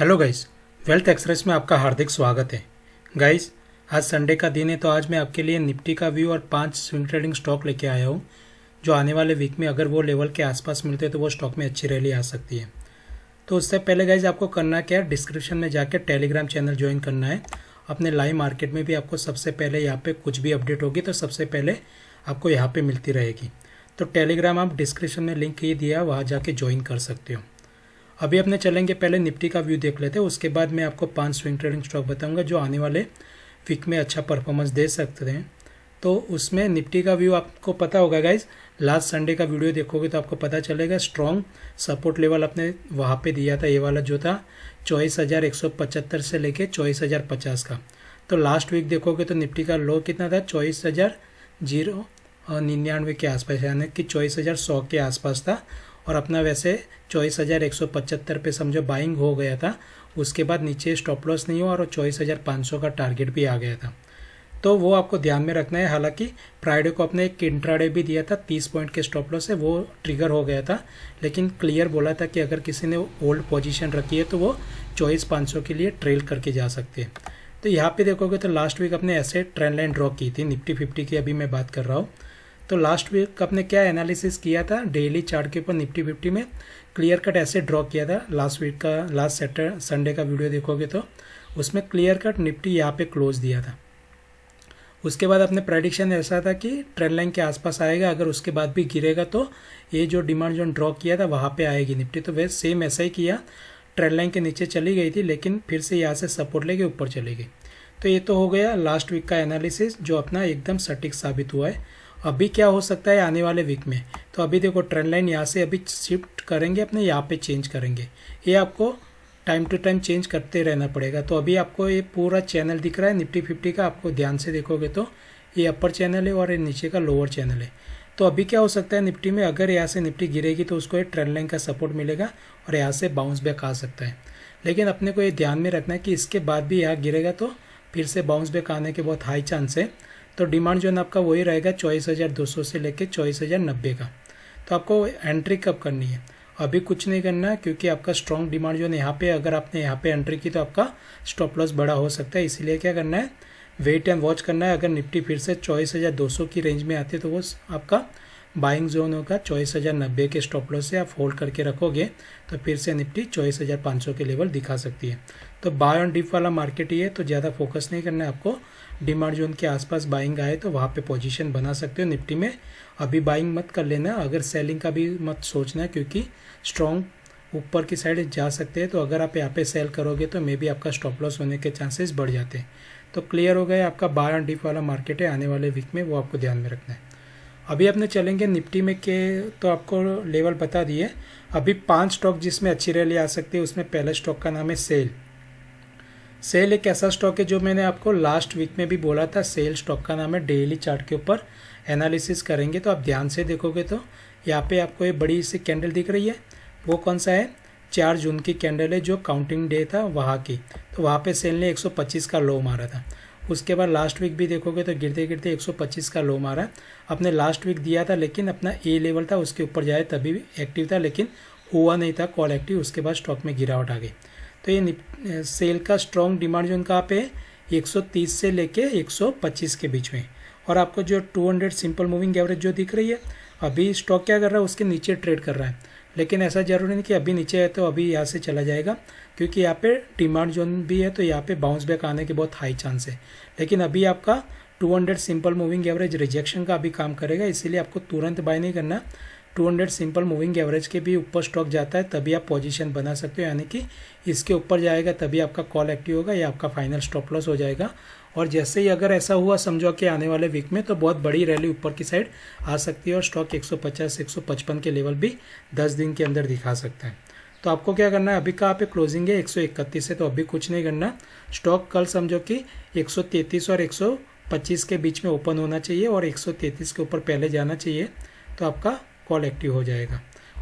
hello guys wealth express में आपका हार्दिक स्वागत है गाइस आज संडे का दिन है तो आज मैं आपके लिए निफ्टी का व्यू और पांच स्विंग ट्रेडिंग स्टॉक लेके आया हूँ जो आने वाले वीक में अगर वो लेवल के आसपास मिलते हैं तो वो स्टॉक में अच्छी रैली आ सकती है तो उससे पहले गाइज आपको करना क्या है डिस्क्रिप्शन में जाकर टेलीग्राम चैनल ज्वाइन करना है अपने लाइव मार्केट में भी आपको सबसे पहले यहाँ पे कुछ भी अपडेट होगी तो सबसे पहले आपको यहाँ पे मिलती रहेगी तो टेलीग्राम आप डिस्क्रिप्शन में लिंक ये दिया वहाँ जाके ज्वाइन कर सकते हो अभी अपने चलेंगे पहले निफ्टी का व्यू देख लेते हैं उसके बाद मैं आपको पांच स्विंग ट्रेडिंग स्टॉक बताऊंगा जो आने वाले वीक में अच्छा परफॉर्मेंस दे सकते हैं तो उसमें निफ्टी का व्यू आपको पता होगा गाइज लास्ट संडे का वीडियो देखोगे तो आपको पता चलेगा स्ट्रॉन्ग सपोर्ट लेवल अपने वहाँ पे दिया था ये वाला जो था चौबीस हज़ार एक सौ पचहत्तर से लेके चौबीस हज़ार पचास का तो लास्ट वीक देखोगे तो निफ्टी का लो कितना था चौबीस हज़ार जीरो निन्यानवे के आसपास यानी कि चौबीस हज़ार सौ के आसपास था और अपना वैसे चौबीस हज़ार एक सौ पचहत्तर पे समझो बाइंग हो गया था उसके बाद नीचे स्टॉप लॉस नहीं हुआ और चौबीस हज़ार पाँच सौ का टारगेट भी आ गया था तो वो आपको ध्यान में रखना है हालांकि फ्राइडे को आपने एक इंट्राडे भी दिया था तीस पॉइंट के स्टॉप लॉस से वो ट्रिगर हो गया था लेकिन क्लियर बोला था कि अगर किसी ने ओल्ड पोजीशन रखी है तो वो चौबीस पाँच सौ के लिए ट्रेल करके जा सकते हैं तो यहाँ पे देखोगे तो लास्ट वीक अपने ऐसे ट्रेंड लाइन ड्रॉ की थी निफ्टी फिफ्टी की अभी मैं बात कर रहा हूँ तो लास्ट वीक आपने क्या एनालिसिस किया था डेली चार्ट के ऊपर निफ्टी फिफ्टी में क्लियर कट ऐसे ड्रॉ किया था लास्ट वीक का लास्ट सेटर संडे का वीडियो देखोगे तो उसमें क्लियर कट निफ्टी यहाँ पे क्लोज दिया था उसके बाद अपने प्रडिक्शन ऐसा था कि ट्रेंड लाइन के आसपास आएगा अगर उसके बाद भी गिरेगा तो ये जो डिमांड जोन ड्रॉ किया था वहाँ पे आएगी निफ्टी तो वह सेम ऐसा ही किया ट्रेंड लाइन के नीचे चली गई थी लेकिन फिर से यहाँ से सपोर्ट लेके ऊपर चली गई तो ये तो हो गया लास्ट वीक का एनालिसिस जो अपना एकदम सटीक साबित हुआ है अभी क्या हो सकता है आने वाले वीक में तो अभी देखो ट्रेंड लाइन यहाँ से अभी शिफ्ट करेंगे अपने यहाँ पे चेंज करेंगे ये आपको टाइम टू टाइम चेंज करते रहना पड़ेगा तो अभी आपको ये पूरा चैनल दिख रहा है निफ्टी फिफ्टी का आपको ध्यान से देखोगे तो ये अपर चैनल है और ये नीचे का लोअर चैनल है तो अभी क्या हो सकता है निफ्टी में अगर यहाँ से निफ्टी गिरेगी तो उसको एक ट्रेंड लाइन का सपोर्ट मिलेगा और यहाँ से बाउंस बैक आ सकता है लेकिन अपने को ये ध्यान में रखना है कि इसके बाद भी यहाँ गिरेगा तो फिर से बाउंस बैक आने के बहुत हाई चांस है तो डिमांड जो है आपका वही रहेगा चौबीस हज़ार दो सौ से लेकर चौबीस हज़ार नब्बे का तो आपको एंट्री कब करनी है अभी कुछ नहीं करना क्योंकि आपका स्ट्रॉन्ग डिमांड जो है यहाँ पे अगर आपने यहाँ पे एंट्री की तो आपका स्टॉप लॉस बड़ा हो सकता है इसीलिए क्या करना है वेट एंड वॉच करना है अगर निफ्टी फिर से चौबीस हज़ार दो सौ की रेंज में आती है तो वो आपका बाइंग जोन होगा चौबीस हज़ार नब्बे के स्टॉप लॉस से आप होल्ड करके रखोगे तो फिर से निफ्टी चौबीस हज़ार पाँच सौ के लेवल दिखा सकती है तो बाय ऑन डिप वाला मार्केट ये है तो ज़्यादा फोकस नहीं करना है आपको डिमांड जोन के आसपास बाइंग आए तो वहाँ पे पोजीशन बना सकते हो निफ्टी में अभी बाइंग मत कर लेना अगर सेलिंग का भी मत सोचना क्योंकि स्ट्रॉन्ग ऊपर की साइड जा सकते हैं तो अगर आप यहाँ पे सेल करोगे तो मे भी आपका स्टॉप लॉस होने के चांसेस बढ़ जाते हैं तो क्लियर हो गया आपका बाय ऑन डिप वाला मार्केट है आने वाले वीक में वो आपको ध्यान में रखना है अभी अपने चलेंगे निफ्टी में के तो आपको लेवल बता दिए अभी पांच स्टॉक जिसमें अच्छी रैली आ सकती है उसमें पहला स्टॉक का नाम है सेल सेल एक ऐसा स्टॉक है जो मैंने आपको लास्ट वीक में भी बोला था सेल स्टॉक का नाम है डेली चार्ट के ऊपर एनालिसिस करेंगे तो आप ध्यान से देखोगे तो यहाँ पे आपको ये बड़ी सी कैंडल दिख रही है वो कौन सा है चार जून की कैंडल है जो काउंटिंग डे था वहाँ की तो वहाँ पे सेल ने 125 का लो मारा था उसके बाद लास्ट वीक भी देखोगे तो गिरते गिरते 125 का लो मारा अपने लास्ट वीक दिया था लेकिन अपना ए लेवल था उसके ऊपर जाए तभी भी एक्टिव था लेकिन हुआ नहीं था कॉल एक्टिव उसके बाद स्टॉक में गिरावट आ गई तो ये सेल का स्ट्रॉन्ग डिमांड जो इनका पे है 130 से लेके 125 के बीच में और आपको जो 200 सिंपल मूविंग एवरेज जो दिख रही है अभी स्टॉक क्या कर रहा है उसके नीचे ट्रेड कर रहा है लेकिन ऐसा जरूरी नहीं कि अभी नीचे है तो अभी यहाँ से चला जाएगा क्योंकि यहाँ पे डिमांड जोन भी है तो यहाँ पे बाउंस बैक आने के बहुत हाई चांस है लेकिन अभी आपका 200 सिंपल मूविंग एवरेज रिजेक्शन का अभी काम करेगा इसीलिए आपको तुरंत बाय नहीं करना 200 सिंपल मूविंग एवरेज के भी ऊपर स्टॉक जाता है तभी आप पोजीशन बना सकते हो यानी कि इसके ऊपर जाएगा तभी आपका कॉल एक्टिव होगा या आपका फाइनल स्टॉप लॉस हो जाएगा और जैसे ही अगर ऐसा हुआ समझो कि आने वाले वीक में तो बहुत बड़ी रैली ऊपर की साइड आ सकती है और स्टॉक 150 155 के लेवल भी 10 दिन के अंदर दिखा सकता है तो आपको क्या करना है अभी कहाँ पे क्लोजिंग है एक से तो अभी कुछ नहीं करना स्टॉक कल समझो कि एक और 125 के बीच में ओपन होना चाहिए और 133 के ऊपर पहले जाना चाहिए तो आपका कॉल एक्टिव हो जाएगा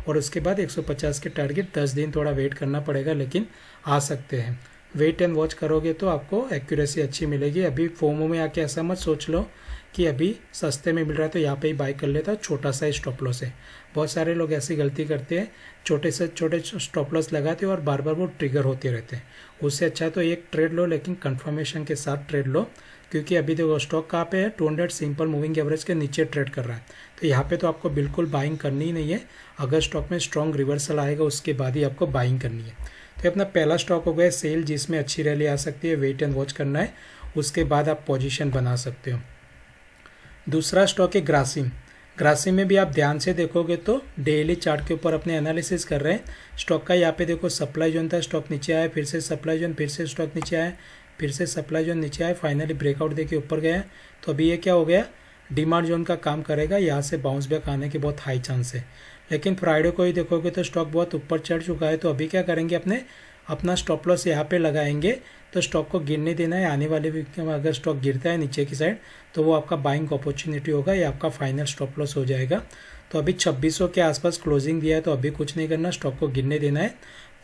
और उसके बाद 150 के टारगेट 10 दिन थोड़ा वेट करना पड़ेगा लेकिन आ सकते हैं वेट एंड वॉच करोगे तो आपको एक्यूरेसी अच्छी मिलेगी अभी फोमो में आके ऐसा मत सोच लो कि अभी सस्ते में मिल रहा है तो यहाँ पे ही बाई कर लेता छोटा सा स्टॉप लॉस है बहुत सारे लोग ऐसी गलती करते हैं छोटे से छोटे स्टॉप लॉस लगाते हैं और बार बार वो ट्रिगर होते रहते हैं उससे अच्छा तो एक ट्रेड लो लेकिन कंफर्मेशन के साथ ट्रेड लो क्योंकि अभी देखो स्टॉक कहाँ पे है two hundred simple moving average के नीचे ट्रेड कर रहा है तो यहाँ पे तो आपको बिल्कुल बाइंग करनी ही नहीं है अगर स्टॉक में स्ट्रॉन्ग रिवर्सल आएगा उसके बाद ही आपको बाइंग करनी है तो ये अपना पहला स्टॉक हो गया सेल जिसमें अच्छी रैली आ सकती है वेट एंड वॉच करना है उसके बाद आप पोजीशन बना सकते हो दूसरा स्टॉक है ग्रासिम ग्रासिम में भी आप ध्यान से देखोगे तो डेली चार्ट के ऊपर अपने एनालिसिस कर रहे हैं स्टॉक का यहाँ पे देखो सप्लाई जोन था स्टॉक नीचे आया फिर से सप्लाई जोन फिर से स्टॉक नीचे आया फिर से सप्लाई जोन नीचे आया फाइनली ब्रेकआउट देके ऊपर गया तो अभी ये क्या हो गया डिमांड जोन का काम करेगा यहाँ से बाउंस बैक आने के बहुत हाई चांस है लेकिन फ्राइडे को ही देखोगे तो स्टॉक बहुत ऊपर चढ़ चुका है तो अभी क्या करेंगे अपने अपना स्टॉप लॉस यहाँ पे लगाएंगे तो स्टॉक को गिरने देना है आने वाले वीक में अगर स्टॉक गिरता है नीचे की साइड तो वो आपका बाइंग अपॉर्चुनिटी होगा या आपका फाइनल स्टॉप लॉस हो जाएगा तो अभी 2600 के आसपास क्लोजिंग दिया है तो अभी कुछ नहीं करना स्टॉक को गिरने देना है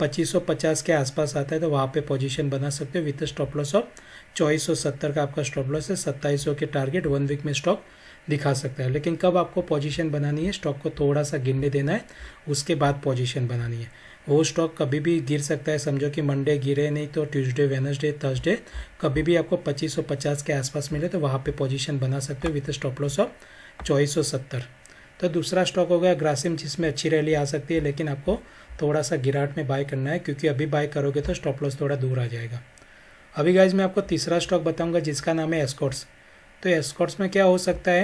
2550 के आसपास आता है तो वहाँ पे पोजीशन बना सकते हो विथ स्टॉप लॉस ऑफ चौबीस का आपका स्टॉप लॉस है सत्ताईस के टारगेट वन वीक में स्टॉक दिखा सकता है लेकिन कब आपको पोजीशन बनानी है स्टॉक को थोड़ा सा गिरने देना है उसके बाद पोजीशन बनानी है वो स्टॉक कभी भी गिर सकता है समझो कि मंडे गिरे नहीं तो ट्यूसडे वेनसडे थर्सडे कभी भी आपको 2550 के आसपास मिले तो वहाँ पे पोजीशन बना सकते हो विथ स्टॉप लॉस ऑफ चौबीस तो दूसरा स्टॉक हो गया ग्रासिम जिसमें अच्छी रैली आ सकती है लेकिन आपको थोड़ा सा गिराट में बाय करना है क्योंकि अभी बाय करोगे तो स्टॉप लॉस थोड़ा दूर आ जाएगा अभी गाइज मैं आपको तीसरा स्टॉक बताऊंगा जिसका नाम है एस्कॉट्स तो एस्कॉट्स में क्या हो सकता है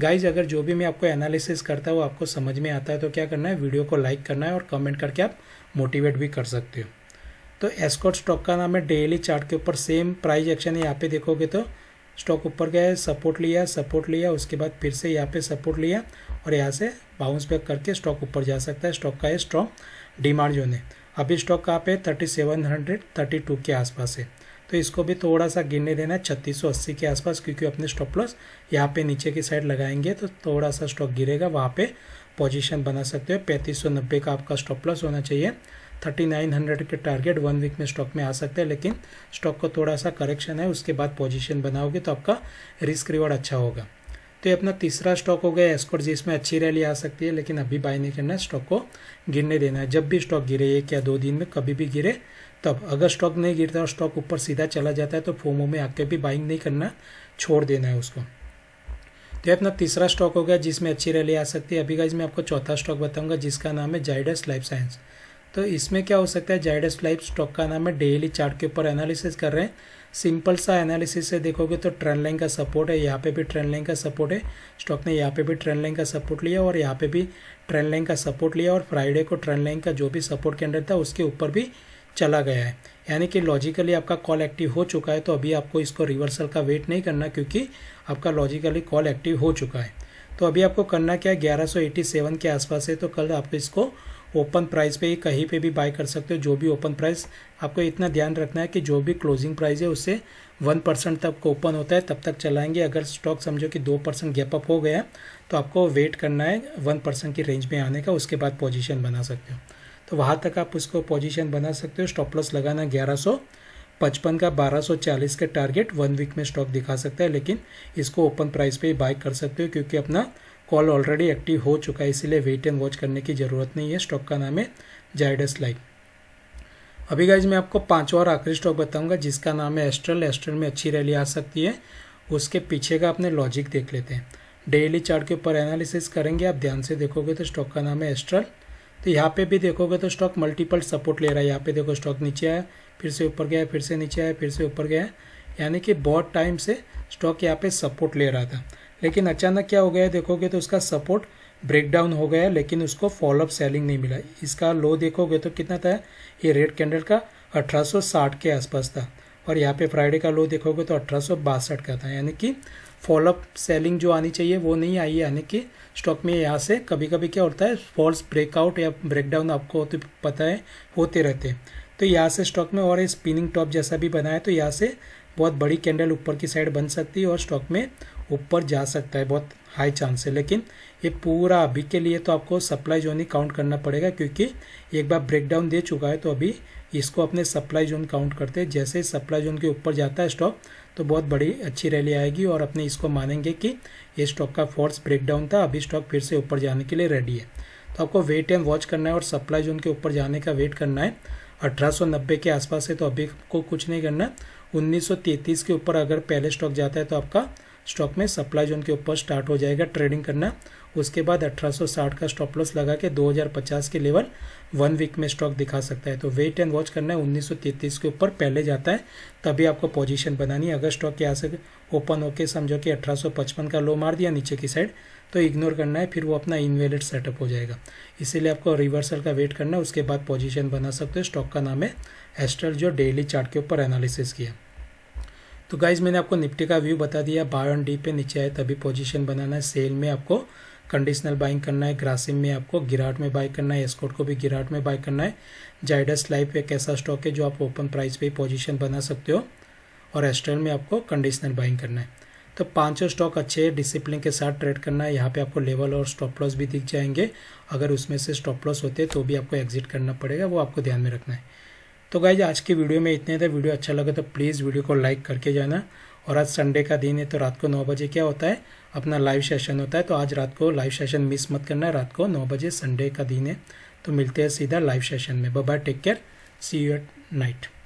गाइज अगर जो भी मैं आपको एनालिसिस करता हूँ वो आपको समझ में आता है तो क्या करना है वीडियो को लाइक करना है और कमेंट करके आप मोटिवेट भी कर सकते हो तो एस्कॉट स्टॉक का नाम है डेली चार्ट के ऊपर सेम प्राइस एक्शन यहाँ पे देखोगे तो स्टॉक ऊपर गया सपोर्ट लिया सपोर्ट लिया उसके बाद फिर से यहाँ पे सपोर्ट लिया और यहाँ से बाउंस बैक करके स्टॉक ऊपर जा सकता है स्टॉक का है स्ट्रॉन्ग डिमांड जोन है अभी स्टॉक कहाँ पे thirty seven hundred thirty two के आसपास है तो इसको भी थोड़ा सा गिरने देना है छत्तीस के आसपास क्योंकि अपने स्टॉप लॉस यहाँ पे नीचे की साइड लगाएंगे तो थोड़ा सा स्टॉक गिरेगा वहाँ पे पोजीशन बना सकते हो पैंतीस का आपका स्टॉप लॉस होना चाहिए थर्टी नाइन हंड्रेड के टारगेट वन वीक में स्टॉक में आ सकते हैं लेकिन स्टॉक को थोड़ा सा करेक्शन है उसके बाद पोजिशन बनाओगे तो आपका रिस्क रिवॉर्ड अच्छा होगा तो ये अपना तीसरा स्टॉक हो गया एस्कोर जिसमें अच्छी रैली आ सकती है लेकिन अभी बाय नहीं करना है स्टॉक को गिरने देना है जब भी स्टॉक गिरे एक या दो दिन में कभी भी गिरे तब अगर स्टॉक नहीं गिरता और स्टॉक ऊपर सीधा चला जाता है तो फोमो में आके भी बाइंग नहीं करना छोड़ देना है उसको तो ये अपना तीसरा स्टॉक हो गया जिसमें अच्छी रैली आ सकती है अभी का इसमें आपको चौथा स्टॉक बताऊंगा जिसका नाम है जाइडस लाइफ साइंस तो इसमें क्या हो सकता है जाइडस लाइफ स्टॉक का नाम है डेली चार्ट के ऊपर एनालिसिस कर रहे हैं सिंपल सा एनालिसिस से देखोगे तो ट्रेंड लाइन का सपोर्ट है यहाँ पे भी ट्रेंड लाइन का सपोर्ट है स्टॉक ने यहाँ पे भी ट्रेंड लाइन का सपोर्ट लिया और यहाँ पे भी ट्रेंड लाइन का सपोर्ट लिया और फ्राइडे को ट्रेंड लाइन का जो भी सपोर्ट कैंडल था उसके ऊपर भी चला गया है यानी कि लॉजिकली आपका कॉल एक्टिव हो चुका है तो अभी आपको इसको रिवर्सल का वेट नहीं करना क्योंकि आपका लॉजिकली कॉल एक्टिव हो चुका है तो अभी आपको करना क्या है सेवन के आसपास है तो कल आप इसको ओपन प्राइस पे कहीं पे भी बाय कर सकते हो जो भी ओपन प्राइस आपको इतना ध्यान रखना है कि जो भी क्लोजिंग प्राइस है उससे वन परसेंट तक ओपन होता है तब तक चलाएंगे अगर स्टॉक समझो कि दो परसेंट गैप अप हो गया तो आपको वेट करना है वन परसेंट की रेंज में आने का उसके बाद पोजीशन बना सकते हो तो वहाँ तक आप उसको पोजीशन बना सकते हो स्टॉप लॉस लगाना ग्यारह पचपन का 1240 का टारगेट वन वीक में स्टॉक दिखा सकता है लेकिन इसको ओपन प्राइस पे ही बाय कर सकते हो क्योंकि अपना कॉल ऑलरेडी एक्टिव हो चुका है इसीलिए वेट एंड वॉच करने की ज़रूरत नहीं है स्टॉक का नाम है जायडस लाइक अभी गाइज मैं आपको पांचवा और आखिरी स्टॉक बताऊँगा जिसका नाम है एस्ट्रल एस्ट्रल में अच्छी रैली आ सकती है उसके पीछे का अपने लॉजिक देख लेते हैं डेली चार्ट के ऊपर एनालिसिस करेंगे आप ध्यान से देखोगे तो स्टॉक का नाम है एस्ट्रल तो यहाँ पे भी देखोगे तो स्टॉक मल्टीपल सपोर्ट ले रहा है यहाँ पे देखो स्टॉक नीचे आया फिर से ऊपर गया फिर से नीचे आया फिर से ऊपर गया यानी कि बहुत टाइम से स्टॉक यहाँ पे सपोर्ट ले रहा था लेकिन अचानक क्या हो गया देखोगे तो उसका सपोर्ट ब्रेकडाउन हो गया लेकिन उसको फॉलोअप सेलिंग नहीं मिला इसका लो देखोगे तो कितना था ये रेड कैंडल का 1860 के आसपास था और यहाँ पे फ्राइडे का लो देखोगे तो अठारह का था यानी कि फॉलोअप सेलिंग जो आनी चाहिए वो नहीं आई है यानी कि स्टॉक में यहाँ से कभी कभी क्या होता है फॉल्स ब्रेकआउट या ब्रेकडाउन आपको तो पता है होते रहते हैं तो यहाँ से स्टॉक में और स्पिनिंग टॉप जैसा भी बना है तो यहाँ से बहुत बड़ी कैंडल ऊपर की साइड बन सकती है और स्टॉक में ऊपर जा सकता है बहुत हाई चांस है लेकिन ये पूरा अभी के लिए तो आपको सप्लाई जोन ही काउंट करना पड़ेगा क्योंकि एक बार ब्रेकडाउन दे चुका है तो अभी इसको अपने सप्लाई जोन काउंट करते हैं जैसे सप्लाई जोन के ऊपर जाता है स्टॉक तो बहुत बड़ी अच्छी रैली आएगी और अपने इसको मानेंगे कि ये स्टॉक का फोर्स ब्रेकडाउन था अभी स्टॉक फिर से ऊपर जाने के लिए रेडी है तो आपको वेट एंड वॉच करना है और सप्लाई जोन के ऊपर जाने का वेट करना है अठारह के आसपास है तो अभी आपको कुछ नहीं करना उन्नीस के ऊपर अगर पहले स्टॉक जाता है तो आपका स्टॉक में सप्लाई जोन के ऊपर स्टार्ट हो जाएगा ट्रेडिंग करना उसके बाद 1860 का स्टॉप लॉस लगा के 2050 के लेवल वन वीक में स्टॉक दिखा सकता है तो वेट एंड वॉच करना है 1933 के ऊपर पहले जाता है तभी आपको पोजीशन बनानी है अगर स्टॉक यहाँ से ओपन होके समझो कि 1855 का लो मार दिया नीचे की साइड तो इग्नोर करना है फिर वो अपना इनवेलिड सेटअप हो जाएगा इसीलिए आपको रिवर्सल का वेट करना है उसके बाद पोजिशन बना सकते हो स्टॉक का नाम है एस्ट्रल जो डेली चार्ट के ऊपर एनालिसिस किया तो गाइज मैंने आपको निफ्टी का व्यू बता दिया बाय ऑन डी पे नीचे आए तभी पोजीशन बनाना है सेल में आपको कंडीशनल बाइंग करना है ग्रासिम में आपको गिराट में बाय करना है एस्कोट को भी गिराट में बाय करना है जाइडस लाइफ एक ऐसा स्टॉक है जो आप ओपन प्राइस पे पोजीशन बना सकते हो और एस्ट्रल में आपको कंडीशनल बाइंग करना है तो पांचों स्टॉक अच्छे डिसिप्लिन के साथ ट्रेड करना है यहाँ पे आपको लेवल और स्टॉप लॉस भी दिख जाएंगे अगर उसमें से स्टॉप लॉस होते तो भी आपको एग्जिट करना पड़ेगा वो आपको ध्यान में रखना है तो गाइज आज की वीडियो में इतने थे वीडियो अच्छा लगे तो प्लीज़ वीडियो को लाइक करके जाना और आज संडे का दिन है तो रात को नौ बजे क्या होता है अपना लाइव सेशन होता है तो आज रात को लाइव सेशन मिस मत करना है रात को नौ बजे संडे का दिन है तो मिलते हैं सीधा लाइव सेशन में bye take care see you at night